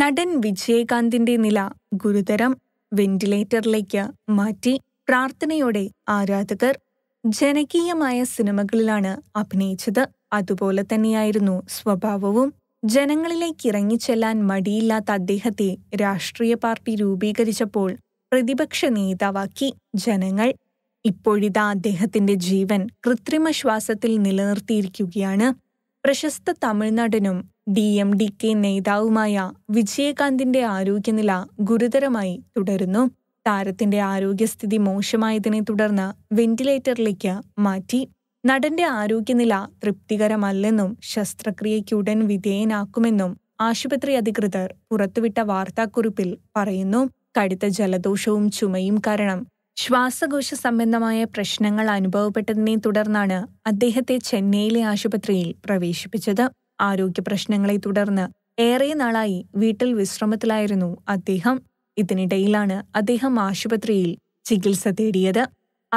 നടൻ വിജയകാന്തിന്റെ നില ഗുരുതരം വെന്റിലേറ്ററിലേക്ക് മാറ്റി പ്രാർത്ഥനയോടെ ആരാധകർ ജനകീയമായ സിനിമകളിലാണ് അഭിനയിച്ചത് അതുപോലെ തന്നെയായിരുന്നു സ്വഭാവവും ജനങ്ങളിലേക്ക് ഇറങ്ങിച്ചെല്ലാൻ മടിയില്ലാത്ത അദ്ദേഹത്തെ രാഷ്ട്രീയ പാർട്ടി രൂപീകരിച്ചപ്പോൾ പ്രതിപക്ഷ നേതാവാക്കി ജനങ്ങൾ ഇപ്പോഴിതാ അദ്ദേഹത്തിന്റെ ജീവൻ കൃത്രിമ ശ്വാസത്തിൽ നിലനിർത്തിയിരിക്കുകയാണ് പ്രശസ്ത തമിഴ്നാടനും ഡി എം ഡി കെ നേതാവുമായ വിജയകാന്തിന്റെ ആരോഗ്യനില ഗുരുതരമായി തുടരുന്നു താരത്തിന്റെ ആരോഗ്യസ്ഥിതി മോശമായതിനെ തുടർന്ന് വെന്റിലേറ്ററിലേക്ക് മാറ്റി നടന്റെ ആരോഗ്യനില തൃപ്തികരമല്ലെന്നും ശസ്ത്രക്രിയയ്ക്ക് ഉടൻ വിധേയനാക്കുമെന്നും ആശുപത്രി അധികൃതർ പുറത്തുവിട്ട വാർത്താക്കുറിപ്പിൽ പറയുന്നു കടുത്ത ജലദോഷവും ചുമയും കാരണം ശ്വാസകോശ സംബന്ധമായ പ്രശ്നങ്ങൾ അനുഭവപ്പെട്ടതിനെ തുടർന്നാണ് അദ്ദേഹത്തെ ചെന്നൈയിലെ ആശുപത്രിയിൽ പ്രവേശിപ്പിച്ചത് ആരോഗ്യ പ്രശ്നങ്ങളെ തുടർന്ന് ഏറെ നാളായി വീട്ടിൽ വിശ്രമത്തിലായിരുന്നു അദ്ദേഹം ഇതിനിടയിലാണ് അദ്ദേഹം ആശുപത്രിയിൽ ചികിത്സ തേടിയത്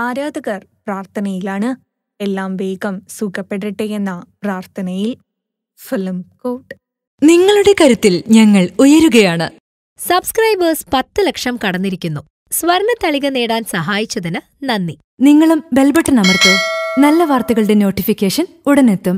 ആരാധകർ പ്രാർത്ഥനയിലാണ് എല്ലാം വേഗം സുഖപ്പെടട്ടെ എന്ന പ്രാർത്ഥനയിൽ ഫിലിം കോട്ട് നിങ്ങളുടെ കരുത്തിൽ ഞങ്ങൾ ഉയരുകയാണ് സബ്സ്ക്രൈബേഴ്സ് പത്ത് ലക്ഷം കടന്നിരിക്കുന്നു സ്വർണത്തളിക നേടാൻ സഹായിച്ചതിന് നന്ദി നിങ്ങളും ബെൽബട്ടൺ അമർത്തോ നല്ല വാർത്തകളുടെ നോട്ടിഫിക്കേഷൻ ഉടനെത്തും